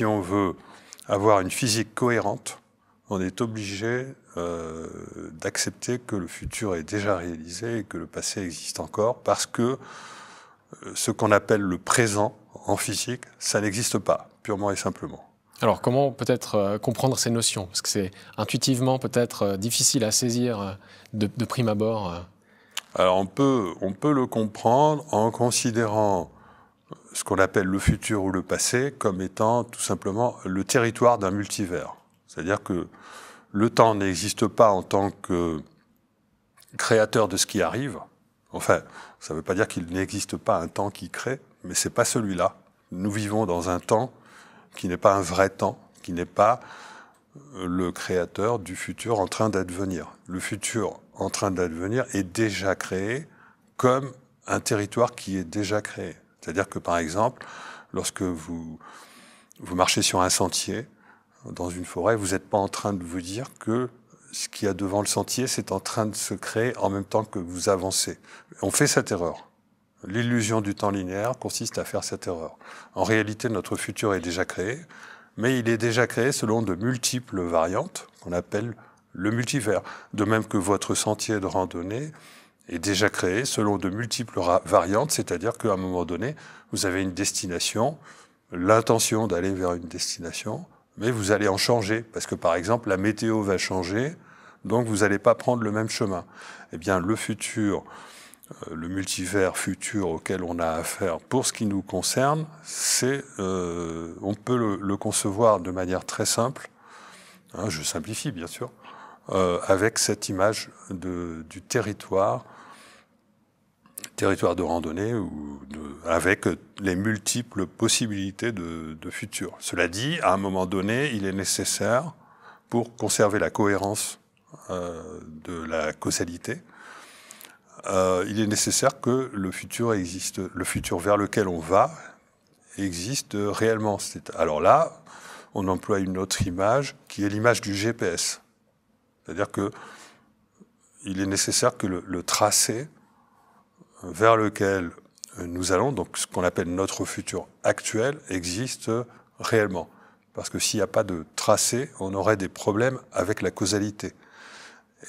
si on veut avoir une physique cohérente, on est obligé euh, d'accepter que le futur est déjà réalisé et que le passé existe encore, parce que euh, ce qu'on appelle le présent en physique, ça n'existe pas, purement et simplement. Alors comment peut-être euh, comprendre ces notions Parce que c'est intuitivement peut-être difficile à saisir de, de prime abord. Alors on peut, on peut le comprendre en considérant ce qu'on appelle le futur ou le passé comme étant tout simplement le territoire d'un multivers. C'est-à-dire que le temps n'existe pas en tant que créateur de ce qui arrive. Enfin, ça ne veut pas dire qu'il n'existe pas un temps qui crée, mais c'est pas celui-là. Nous vivons dans un temps qui n'est pas un vrai temps, qui n'est pas le créateur du futur en train d'advenir. Le futur en train d'advenir est déjà créé comme un territoire qui est déjà créé. C'est-à-dire que par exemple, lorsque vous, vous marchez sur un sentier, dans une forêt, vous n'êtes pas en train de vous dire que ce qu'il y a devant le sentier, c'est en train de se créer en même temps que vous avancez. On fait cette erreur. L'illusion du temps linéaire consiste à faire cette erreur. En réalité, notre futur est déjà créé, mais il est déjà créé selon de multiples variantes qu'on appelle le multivers. De même que votre sentier de randonnée est déjà créé selon de multiples variantes, c'est-à-dire qu'à un moment donné, vous avez une destination, l'intention d'aller vers une destination, mais vous allez en changer, parce que par exemple, la météo va changer, donc vous n'allez pas prendre le même chemin. Eh bien, le futur, euh, le multivers futur auquel on a affaire, pour ce qui nous concerne, c'est, euh, on peut le, concevoir de manière très simple, hein, je simplifie bien sûr, euh, avec cette image du territoire, territoire de randonnée, ou avec les multiples possibilités de, futur. Cela dit, à un moment donné, il est nécessaire, pour conserver la cohérence euh, de la causalité, euh, il est nécessaire que le futur existe, le futur vers lequel on va existe réellement. Alors là, on emploie une autre image qui est l'image du GPS. C'est-à-dire que il est nécessaire que le, tracé vers lequel nous allons, donc ce qu'on appelle notre futur actuel, existe réellement. Parce que s'il n'y a pas de tracé, on aurait des problèmes avec la causalité.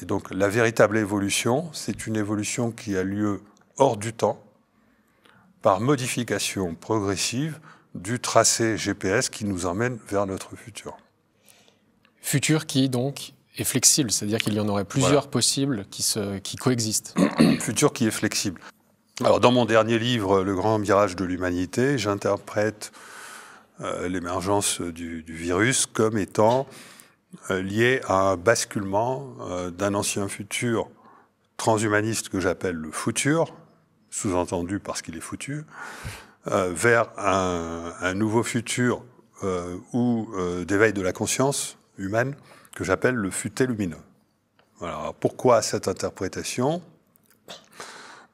Et donc la véritable évolution, c'est une évolution qui a lieu hors du temps, par modification progressive du tracé GPS qui nous emmène vers notre futur. Futur qui donc est flexible, c'est-à-dire qu'il y en aurait plusieurs possibles qui, coexistent. futur qui est flexible. Alors, dans mon dernier livre, Le grand virage de l'humanité, j'interprète euh, l'émergence du, virus comme étant euh, lié à un basculement euh, d'un ancien futur transhumaniste que j'appelle le futur, sous-entendu parce qu'il est foutu, vers un, nouveau futur où d'éveil de la conscience humaine que j'appelle le futé lumineux. Voilà pourquoi cette interprétation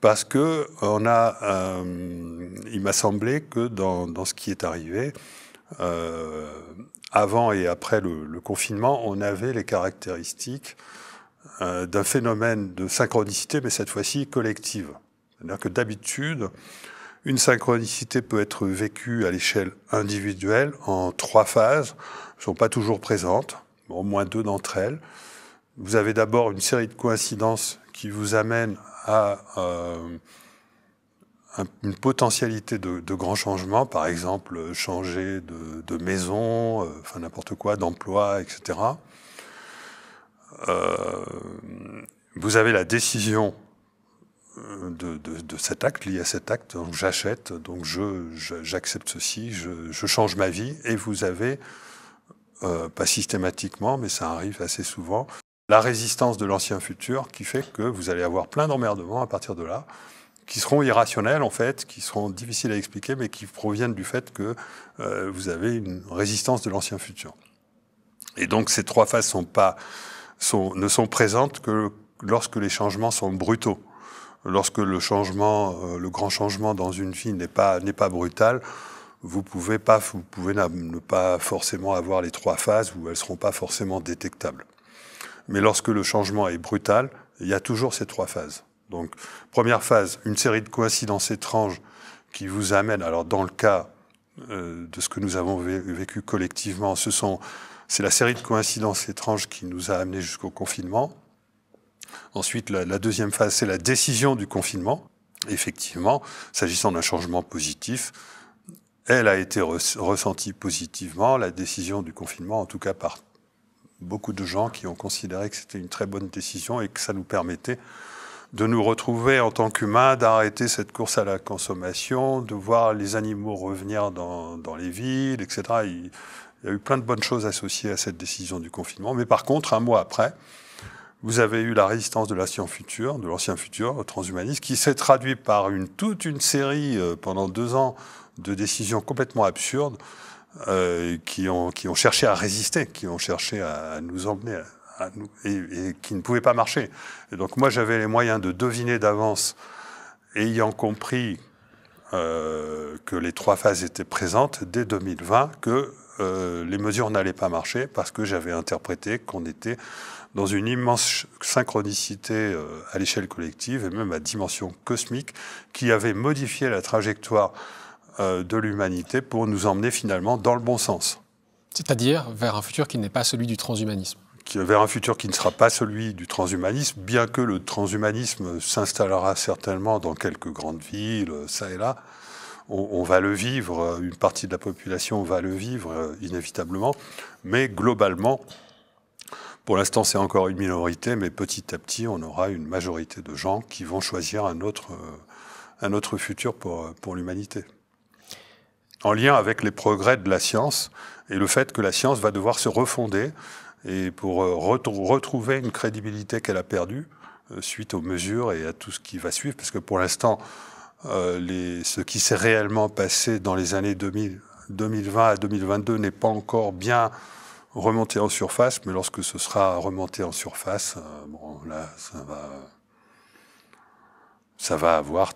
Parce que on a, euh, il m'a semblé que dans, dans, ce qui est arrivé, euh, avant et après le, le, confinement, on avait les caractéristiques euh, d'un phénomène de synchronicité, mais cette fois-ci collective. C'est-à-dire que d'habitude, une synchronicité peut être vécue à l'échelle individuelle en trois phases, ne sont pas toujours présentes au moins deux d'entre elles. Vous avez d'abord une série de coïncidences qui vous amènent à euh, une potentialité de, de, grands changements, par exemple changer de, maison, euh, enfin n'importe quoi, d'emploi, etc. Euh, vous avez la décision de, cet acte, lié à cet acte, donc j'achète, donc j'accepte ceci, je, change ma vie, et vous avez euh, pas systématiquement, mais ça arrive assez souvent, la résistance de l'ancien futur qui fait que vous allez avoir plein d'emmerdements à partir de là, qui seront irrationnels en fait, qui seront difficiles à expliquer, mais qui proviennent du fait que euh, vous avez une résistance de l'ancien futur. Et donc ces trois phases ne sont présentes que lorsque les changements sont brutaux. Lorsque le changement, euh, le grand changement dans une vie n'est pas brutal, vous pouvez pas, vous pouvez ne pas forcément avoir les trois phases où elles seront pas forcément détectables. Mais lorsque le changement est brutal, il y a toujours ces trois phases. Donc, première phase, une série de coïncidences étranges qui vous amènent, alors dans le cas euh, de ce que nous avons vécu collectivement, c'est la série de coïncidences étranges qui nous a amenés jusqu'au confinement. Ensuite, la deuxième phase, c'est la décision du confinement. Effectivement, s'agissant d'un changement positif, elle a été ressentie positivement, la décision du confinement, en tout cas par beaucoup de gens qui ont considéré que c'était une très bonne décision et que ça nous permettait de nous retrouver en tant qu'humains, d'arrêter cette course à la consommation, de voir les animaux revenir dans, les villes, etc. il, y a eu plein de bonnes choses associées à cette décision du confinement. Mais par contre, un mois après, vous avez eu la résistance de l'ancien science de l'ancien futur transhumaniste, qui s'est traduit par une, toute une série euh, pendant deux ans de décisions complètement absurdes euh, qui, ont, cherché à résister, qui ont cherché à, nous emmener, et, qui ne pouvaient pas marcher. Et donc moi j'avais les moyens de deviner d'avance, ayant compris euh, que les trois phases étaient présentes dès 2020, que euh, les mesures n'allaient pas marcher parce que j'avais interprété qu'on était dans une immense synchronicité euh, à l'échelle collective et même à dimension cosmique qui avait modifié la trajectoire euh, de l'humanité pour nous emmener finalement dans le bon sens. C'est-à-dire vers un futur qui n'est pas celui du transhumanisme vers un futur qui ne sera pas celui du transhumanisme, bien que le transhumanisme s'installera certainement dans quelques grandes villes, ça et là on, va le vivre, une partie de la population va le vivre euh, inévitablement, mais globalement, pour l'instant, c'est encore une minorité, mais petit à petit, on aura une majorité de gens qui vont choisir un autre, euh, un autre futur pour, euh, pour l'humanité. En lien avec les progrès de la science et le fait que la science va devoir se refonder et pour retrouver une crédibilité qu'elle a perdue suite aux mesures et à tout ce qui va suivre, parce que pour l'instant, euh, les, ce qui s'est réellement passé dans les années 2020 à 2022 n'est pas encore bien remonté en surface, mais lorsque ce sera remonté en surface, euh, bon, là, ça va, ça va avoir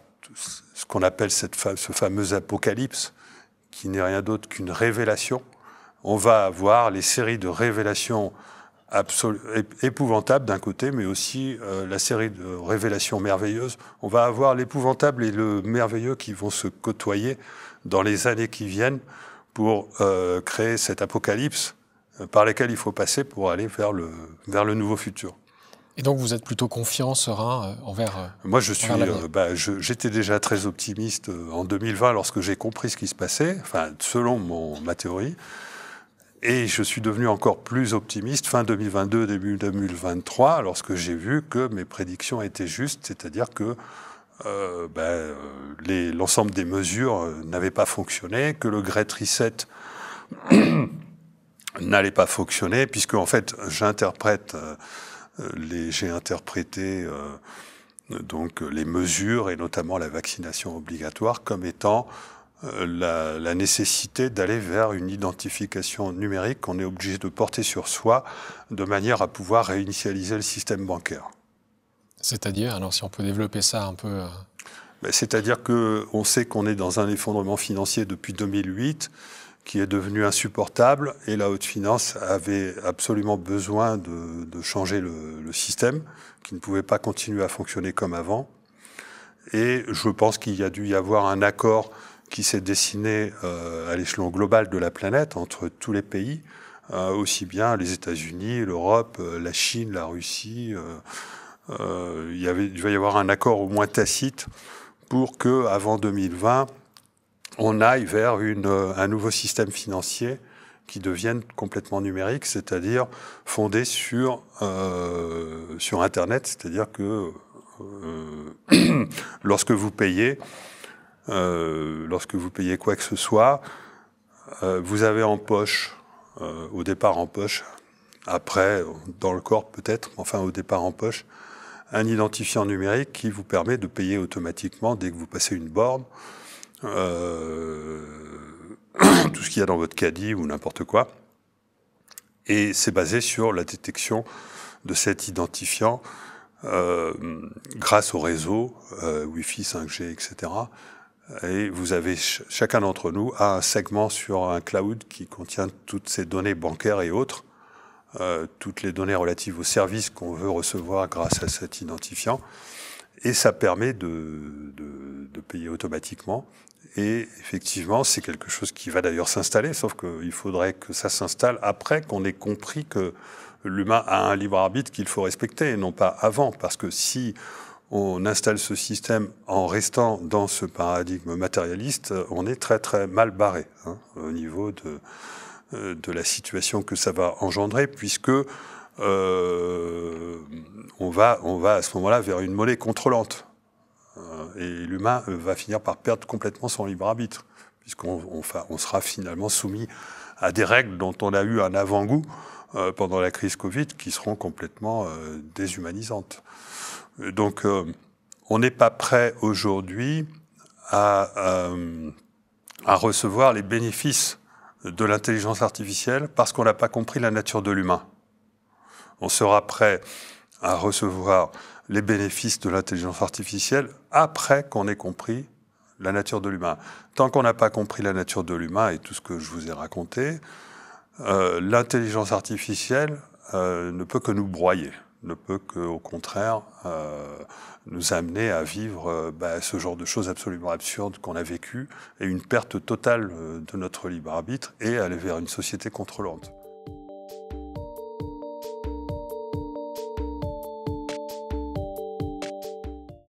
ce qu'on appelle cette, ce fameux apocalypse, qui n'est rien d'autre qu'une révélation. On va avoir les séries de révélations épouvantable d'un côté, mais aussi euh, la série de révélations merveilleuses. On va avoir l'épouvantable et le merveilleux qui vont se côtoyer dans les années qui viennent pour euh, créer cet apocalypse euh, par lequel il faut passer pour aller vers le, nouveau futur. Et donc vous êtes plutôt confiant, serein envers. Moi je suis, bah, j'étais déjà très optimiste en 2020 lorsque j'ai compris ce qui se passait, enfin selon mon, ma théorie. Et je suis devenu encore plus optimiste fin 2022, début 2023, lorsque j'ai vu que mes prédictions étaient justes, c'est-à-dire que euh, ben, euh, l'ensemble des mesures euh, n'avaient pas fonctionné, que le Great Reset n'allait pas fonctionner, puisque en fait j'interprète, les j'ai interprété donc les mesures et notamment la vaccination obligatoire comme étant euh, la, la, nécessité d'aller vers une identification numérique qu'on est obligé de porter sur soi de manière à pouvoir réinitialiser le système bancaire. C'est-à-dire, alors si on peut développer ça un peu. Euh, ben, c'est-à-dire qu'on sait qu'on est dans un effondrement financier depuis 2008 qui est devenu insupportable et la haute finance avait absolument besoin de, de changer le, le, système qui ne pouvait pas continuer à fonctionner comme avant. Et je pense qu'il y a dû y avoir un accord qui s'est dessiné euh, à l'échelon global de la planète entre tous les pays, euh, aussi bien les États-Unis, l'Europe, euh, la Chine, la Russie. il, y avait, il va y avoir un accord au moins tacite pour que, avant 2020, on aille vers une, un nouveau système financier qui devienne complètement numérique, c'est-à-dire fondé sur, sur Internet, c'est-à-dire que lorsque vous payez, euh, lorsque vous payez quoi que ce soit, euh, vous avez en poche, euh, au départ en poche, après dans le corps peut-être, enfin au départ en poche, un identifiant numérique qui vous permet de payer automatiquement dès que vous passez une borne, tout ce qu'il y a dans votre caddie ou n'importe quoi. Et c'est basé sur la détection de cet identifiant grâce au réseau Wi-Fi, 5G, etc., et vous avez, chacun d'entre nous a un segment sur un cloud qui contient toutes ces données bancaires et autres, euh, toutes les données relatives aux services qu'on veut recevoir grâce à cet identifiant. Et ça permet de, de, de payer automatiquement. Et effectivement, c'est quelque chose qui va d'ailleurs s'installer, sauf qu'il faudrait que ça s'installe après qu'on ait compris que l'humain a un libre arbitre qu'il faut respecter, et non pas avant. Parce que si on installe ce système en restant dans ce paradigme matérialiste, on est très très mal barré hein, au niveau euh, de, la situation que ça va engendrer, puisque euh, on, va, on va à ce moment-là vers une monnaie contrôlante. Euh, et l'humain va finir par perdre complètement son libre arbitre, puisqu'on on, sera finalement soumis à des règles dont on a eu un avant-goût pendant la crise Covid qui seront complètement déshumanisantes. Donc, euh, on n'est pas prêt aujourd'hui euh, à, recevoir les bénéfices de l'intelligence artificielle parce qu'on n'a pas compris la nature de l'humain. On sera prêt à recevoir les bénéfices de l'intelligence artificielle après qu'on ait compris la nature de l'humain. Tant qu'on n'a pas compris la nature de l'humain et tout ce que je vous ai raconté, euh, l'intelligence artificielle ne peut que nous broyer ne peut qu'au contraire euh, nous amener à vivre euh, bah, ce genre de choses absolument absurdes qu'on a vécues et une perte totale euh, de notre libre arbitre et aller vers une société contrôlante.